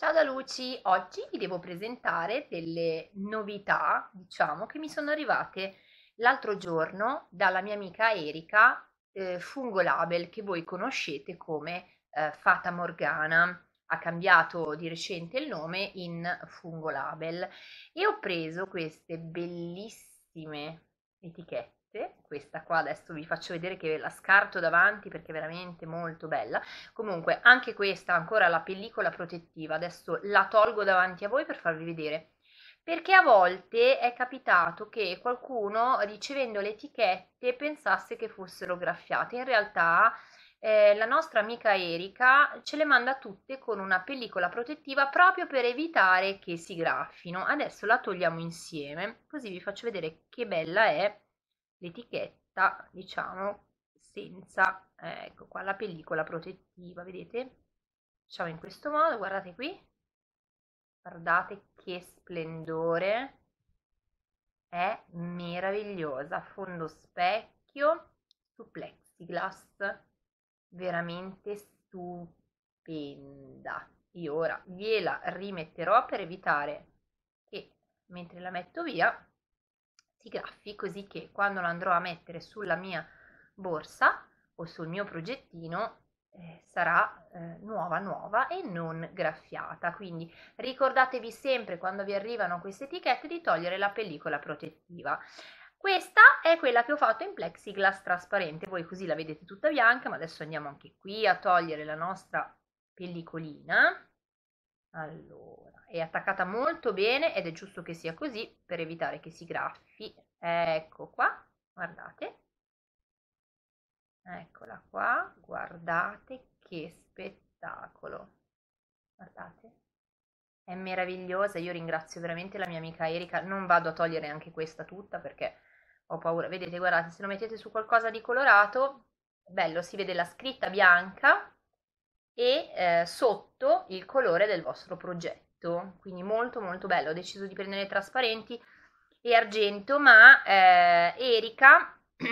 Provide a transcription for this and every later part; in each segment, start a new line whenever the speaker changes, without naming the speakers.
Ciao da Luci, oggi vi devo presentare delle novità, diciamo, che mi sono arrivate l'altro giorno dalla mia amica Erika eh, Fungolabel, che voi conoscete come eh, Fata Morgana. Ha cambiato di recente il nome in Fungolabel e ho preso queste bellissime etichette tutte, questa qua adesso vi faccio vedere che la scarto davanti perché è veramente molto bella, comunque anche questa ancora la pellicola protettiva, adesso la tolgo davanti a voi per farvi vedere, perché a volte è capitato che qualcuno ricevendo le etichette pensasse che fossero graffiate, in realtà eh, la nostra amica Erika ce le manda tutte con una pellicola protettiva proprio per evitare che si graffino. Adesso la togliamo insieme, così vi faccio vedere che bella è l'etichetta diciamo senza eh, ecco qua la pellicola protettiva vedete facciamo in questo modo guardate qui guardate che splendore è meravigliosa fondo specchio su plexiglass veramente stupenda io ora gliela rimetterò per evitare che mentre la metto via questi graffi così che quando lo andrò a mettere sulla mia borsa o sul mio progettino eh, sarà eh, nuova nuova e non graffiata quindi ricordatevi sempre quando vi arrivano queste etichette di togliere la pellicola protettiva questa è quella che ho fatto in plexiglass trasparente voi così la vedete tutta bianca ma adesso andiamo anche qui a togliere la nostra pellicolina allora è attaccata molto bene ed è giusto che sia così per evitare che si graffi. Ecco qua, guardate. Eccola qua, guardate che spettacolo. Guardate. È meravigliosa, io ringrazio veramente la mia amica Erika, non vado a togliere anche questa tutta perché ho paura. Vedete, guardate, se lo mettete su qualcosa di colorato, bello, si vede la scritta bianca e eh, sotto il colore del vostro progetto relitto, quindi molto molto bello, ho deciso di prendere trasparenti e argento, ma eh, Erika,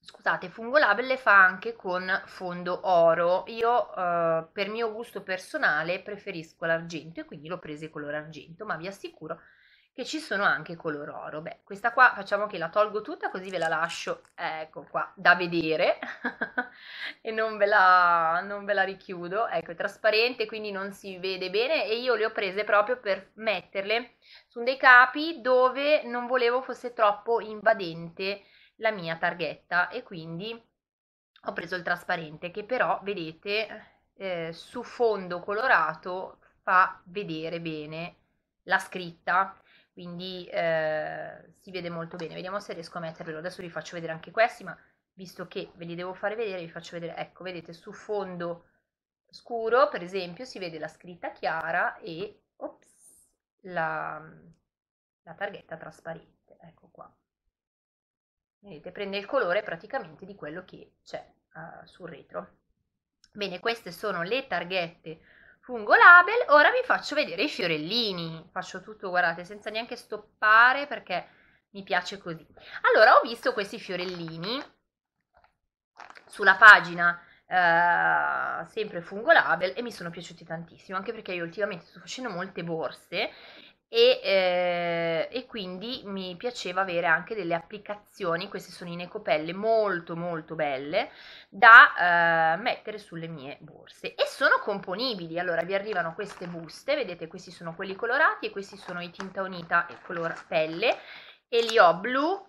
scusate, Fungolabel le fa anche con fondo oro, io eh, per mio gusto personale preferisco l'argento e quindi l'ho preso color argento, ma vi assicuro che ci sono anche color oro. Beh, questa qua facciamo che la tolgo tutta così ve la lascio, ecco qua, da vedere e non ve, la, non ve la richiudo. Ecco, è trasparente quindi non si vede bene e io le ho prese proprio per metterle su dei capi dove non volevo fosse troppo invadente la mia targhetta e quindi ho preso il trasparente che però vedete eh, su fondo colorato fa vedere bene la scritta quindi eh, si vede molto bene. Vediamo se riesco a mettervelo. Adesso vi faccio vedere anche questi, ma visto che ve li devo fare vedere, vi faccio vedere. Ecco, vedete su fondo scuro, per esempio, si vede la scritta chiara e ops, la, la targhetta trasparente. Ecco qua. Vedete, prende il colore praticamente di quello che c'è uh, sul retro. Bene, queste sono le targhette fungo label, ora vi faccio vedere i fiorellini, faccio tutto, guardate, senza neanche stoppare perché mi piace così. Allora, ho visto questi fiorellini sulla pagina eh, sempre fungo label e mi sono piaciuti tantissimo, anche perché io ultimamente sto facendo molte borse e, eh, e, quindi mi piaceva avere anche delle applicazioni, queste sono in ecopelle molto molto belle da eh, mettere sulle mie borse e sono componibili, allora vi arrivano queste buste, vedete questi sono quelli colorati e questi sono i tinta unita e color pelle e li ho blu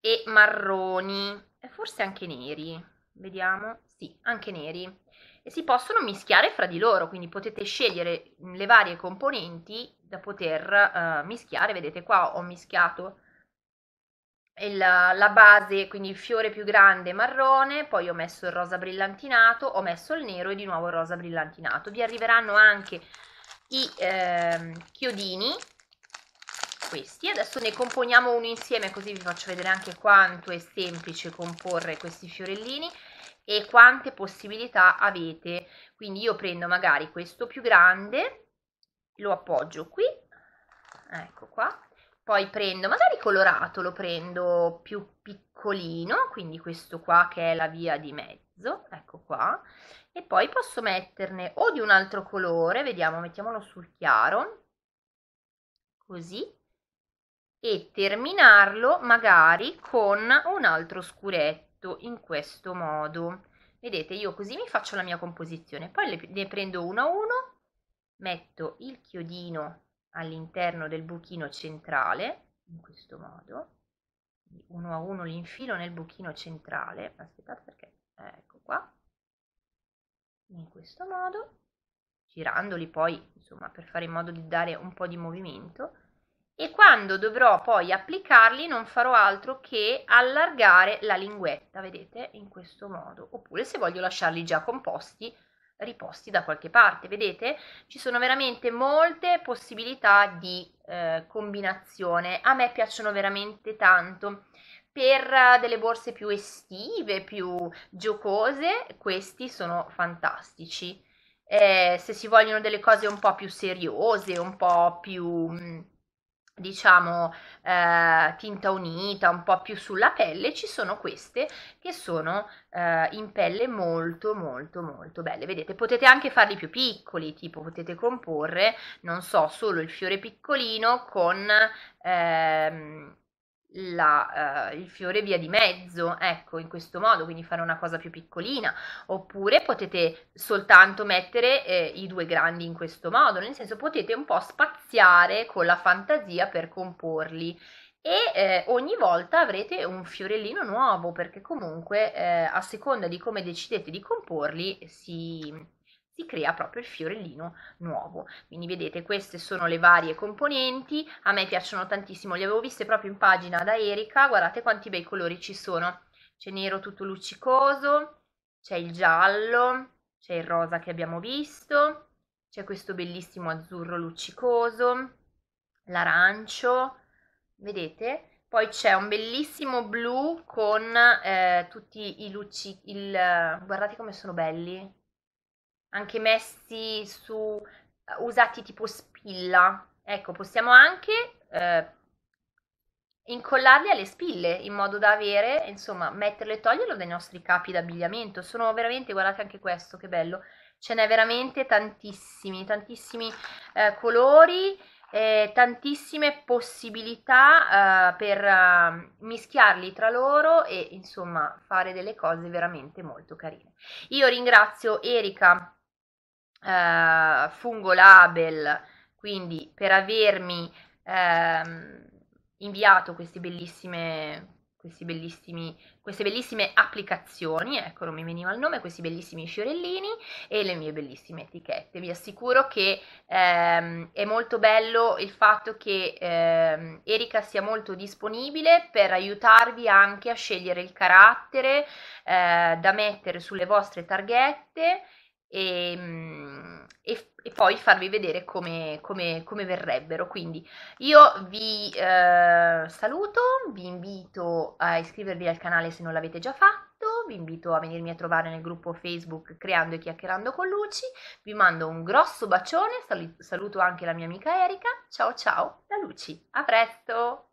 e marroni forse anche neri, vediamo, sì anche neri e si possono mischiare fra di loro, quindi potete scegliere mm, le varie componenti da poter uh, mischiare. Vedete qua ho mischiato il, la base, quindi il fiore più grande marrone, poi ho messo il rosa brillantinato, ho messo il nero e di nuovo il rosa brillantinato. Vi arriveranno anche i eh, chiodini, questi. Adesso ne componiamo uno insieme così vi faccio vedere anche quanto è semplice comporre questi fiorellini e quante possibilità avete. Quindi io prendo magari questo più grande, lo appoggio qui, ecco qua, poi prendo magari colorato, lo prendo più piccolino, quindi questo qua che è la via di mezzo, ecco qua, e poi posso metterne o di un altro colore, vediamo, mettiamolo sul chiaro, così, e terminarlo magari con un altro scuretto metto in questo modo vedete io così mi faccio la mia composizione poi le, ne prendo uno a uno metto il chiodino all'interno del buchino centrale in questo modo uno a uno li infilo nel buchino centrale aspettate perché eh, ecco qua in questo modo girandoli poi insomma per fare in modo di dare un po' di movimento e quando dovrò poi applicarli non farò altro che allargare la linguetta, vedete, in questo modo, oppure se voglio lasciarli già composti, riposti da qualche parte, vedete? Ci sono veramente molte possibilità di eh, combinazione, a me piacciono veramente tanto. Per eh, delle borse più estive, più giocose, questi sono fantastici. Eh, se si vogliono delle cose un po' più seriose, un po' più mm, diciamo eh, tinta unita un po' più sulla pelle ci sono queste che sono eh, in pelle molto molto molto belle vedete potete anche farli più piccoli tipo potete comporre non so solo il fiore piccolino con ehm, la, uh, il fiore via di mezzo, ecco, in questo modo, quindi fare una cosa più piccolina, oppure potete soltanto mettere eh, i due grandi in questo modo, nel senso potete un po' spaziare con la fantasia per comporli e eh, ogni volta avrete un fiorellino nuovo perché comunque eh, a seconda di come decidete di comporli si si crea proprio il fiorellino nuovo. Quindi vedete queste sono le varie componenti, a me piacciono tantissimo, le avevo viste proprio in pagina da Erika, guardate quanti bei colori ci sono. C'è nero tutto luccicoso, c'è il giallo, c'è il rosa che abbiamo visto, c'è questo bellissimo azzurro luccicoso, l'arancio, vedete? Poi c'è un bellissimo blu con eh, tutti i lucci, il, guardate come sono belli, anche messi su eh, usati tipo spilla. Ecco, possiamo anche eh, incollarli alle spille in modo da avere, insomma, metterlo e toglierlo dai nostri capi d'abbigliamento. Sono veramente, guardate anche questo, che bello. Ce n'è veramente tantissimi, tantissimi eh, colori, eh, tantissime possibilità eh, per eh, mischiarli tra loro e, insomma, fare delle cose veramente molto carine. Io ringrazio Erika eh, fungo label, quindi per avermi eh, inviato queste bellissime, queste bellissime applicazioni, ecco non mi veniva il nome, questi bellissimi fiorellini e le mie bellissime etichette. Vi assicuro che ehm, è molto bello il fatto che ehm, Erika sia molto disponibile per aiutarvi anche a scegliere il carattere eh, da mettere sulle vostre targhette e, ehm, e, e poi farvi vedere come, come, come, verrebbero. Quindi io vi eh, saluto, vi invito a iscrivervi al canale se non l'avete già fatto, vi invito a venirmi a trovare nel gruppo Facebook Creando e Chiacchierando con Luci, vi mando un grosso bacione, saluto anche la mia amica Erika, ciao ciao da Luci, a presto!